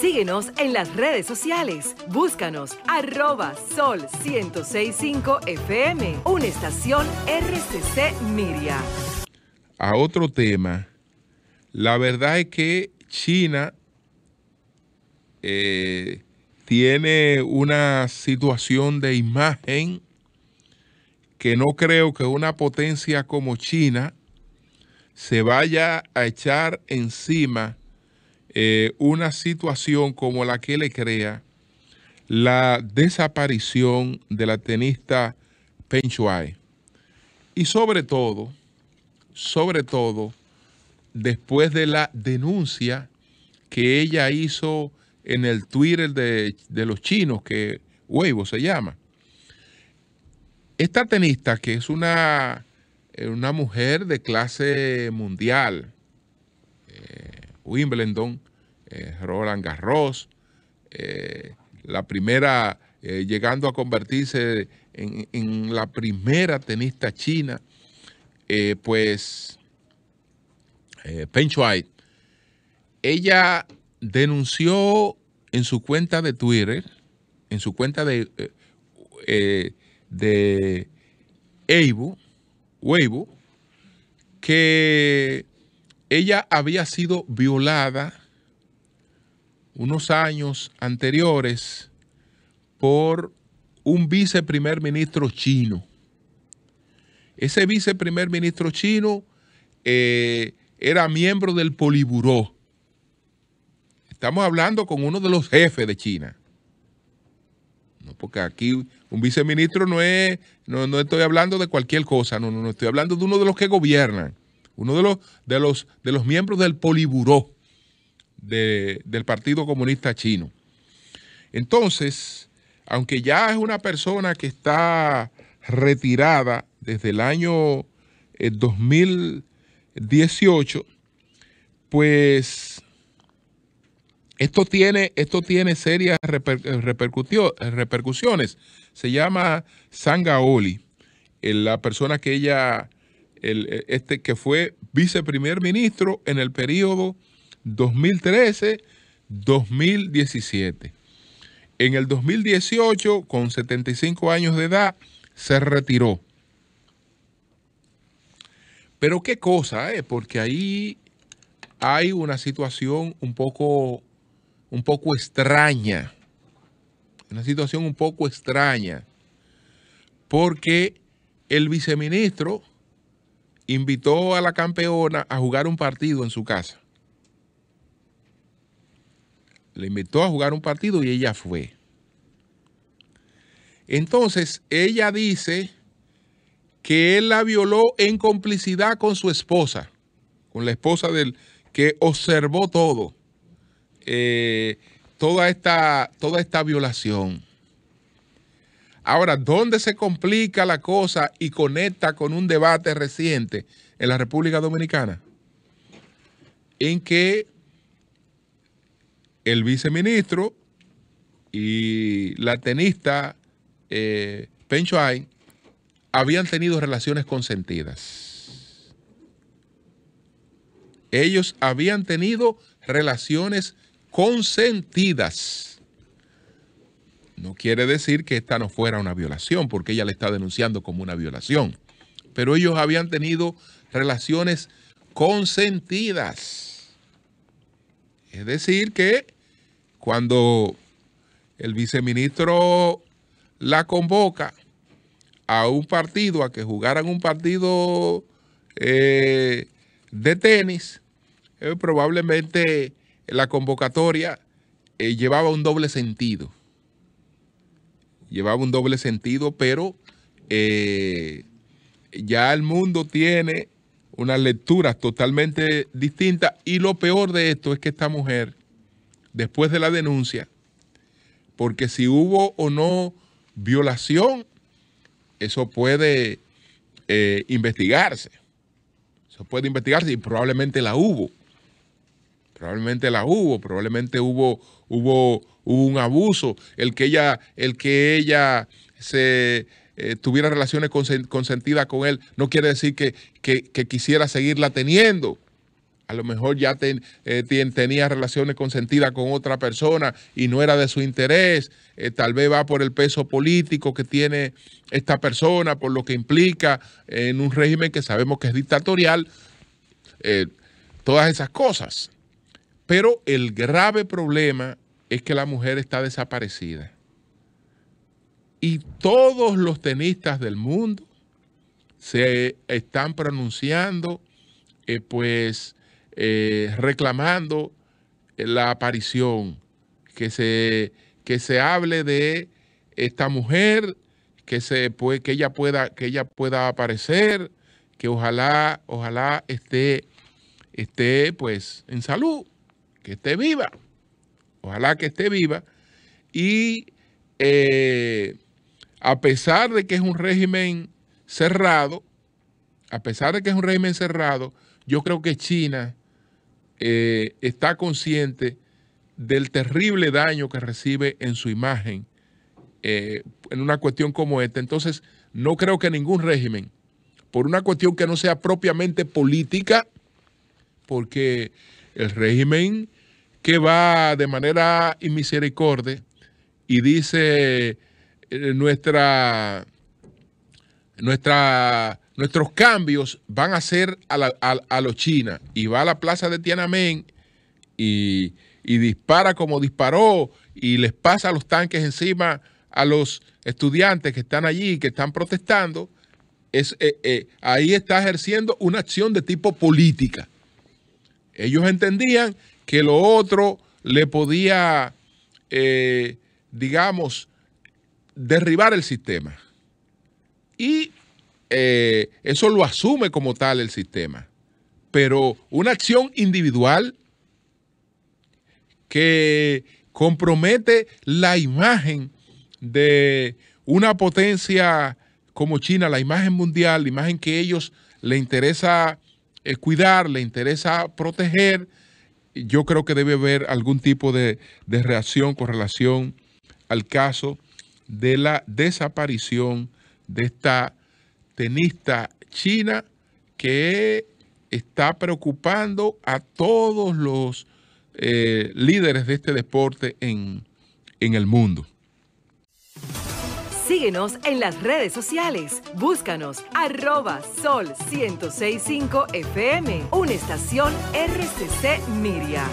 Síguenos en las redes sociales. Búscanos arroba sol 1065 FM, una estación RCC Miria. A otro tema, la verdad es que China eh, tiene una situación de imagen que no creo que una potencia como China se vaya a echar encima eh, una situación como la que le crea la desaparición de la tenista Peng Shuai. Y sobre todo, sobre todo, después de la denuncia que ella hizo en el Twitter de, los chinos, que Weibo se llama. Esta tenista, que es una, eh, una mujer de clase mundial, eh, Wimbledon, eh, Roland Garros, eh, la primera, eh, llegando a convertirse en, la primera tenista china, pues Peng Shuai, ella denunció en su cuenta de Twitter, en su cuenta de, Weibo, que ella había sido violada unos años anteriores por un viceprimer ministro chino. Ese viceprimer ministro chino eh, era miembro del Poliburó. Estamos hablando con uno de los jefes de China. No, porque aquí un viceministro no es, no, estoy hablando de cualquier cosa, no, no, no, estoy hablando de uno de los que gobiernan, uno de los, de los, de los miembros del Poliburó del Partido Comunista Chino. Entonces, aunque ya es una persona que está retirada desde el año 2018, eh, pues esto tiene, esto tiene serias repercusiones. Se llama Sangaoli, eh, la persona que ella, eh, este, que fue viceprimer ministro en el periodo 2013, 2017. En el 2018, con 75 años de edad, se retiró. Pero qué cosa, eh? porque ahí hay una situación un poco, un poco extraña. Una situación un poco extraña. Porque el viceministro invitó a la campeona a jugar un partido en su casa. Le invitó a jugar un partido y ella fue. Entonces, ella dice que él la violó en complicidad con su esposa, con la esposa del que observó todo, eh, toda, esta, toda esta violación. Ahora, ¿dónde se complica la cosa y conecta con un debate reciente en la República Dominicana? En que el viceministro y la tenista eh, Pencho habían tenido relaciones consentidas. Ellos habían tenido relaciones consentidas. No quiere decir que esta no fuera una violación, porque ella le está denunciando como una violación. Pero ellos habían tenido relaciones consentidas. Es decir, que cuando el viceministro la convoca a un partido, a que jugaran un partido eh, de tenis, eh, probablemente la convocatoria eh, llevaba un doble sentido. Llevaba un doble sentido, pero ya el mundo tiene unas lecturas totalmente distintas y lo peor de esto es que esta mujer después de la denuncia, porque si hubo o no violación, eso puede eh, investigarse. Eso puede investigarse y probablemente la hubo. Probablemente la hubo, probablemente hubo, hubo, un abuso. El que ella, el que ella se eh, tuviera relaciones consentidas con él no quiere decir que quisiera seguirla teniendo. A lo mejor ya eh, tenía relaciones consentidas con otra persona y no era de su interés. Eh, tal vez va por el peso político que tiene esta persona, por lo que implica eh, en un régimen que sabemos que es dictatorial, todas esas cosas. Pero el grave problema es que la mujer está desaparecida. Y todos los tenistas del mundo se están pronunciando, pues, eh, reclamando la aparición, que se, que se hable de esta mujer, que, se, que, ella pueda, que ella pueda aparecer, que ojalá, ojalá esté, esté pues en salud, que esté viva, ojalá que esté viva. Y eh, a pesar de que es un régimen cerrado, a pesar de que es un régimen cerrado, yo creo que China eh, está consciente del terrible daño que recibe en su imagen eh, en una cuestión como esta. Entonces, no creo que ningún régimen, por una cuestión que no sea propiamente política, porque el régimen que va de manera inmisericordia y dice eh, nuestra, nuestra Nuestros cambios van a ser a, los chinos. y va a la plaza de Tiananmen y, dispara como disparó y les pasa los tanques encima a los estudiantes que están allí, que están protestando, es, eh, eh, ahí está ejerciendo una acción de tipo política. Ellos entendían que lo otro le podía, eh, digamos, derribar el sistema. Y eh, eso lo asume como tal el sistema. Pero una acción individual que compromete la imagen de una potencia como China, la imagen mundial, la imagen que ellos le interesa eh, cuidar, le interesa proteger, yo creo que debe haber algún tipo de, de reacción con relación al caso de la desaparición de esta tenista china que está preocupando a todos los eh, líderes de este deporte en, el mundo. Síguenos en las redes sociales. Búscanos arroba sol 1065 FM, una estación RCC Miria.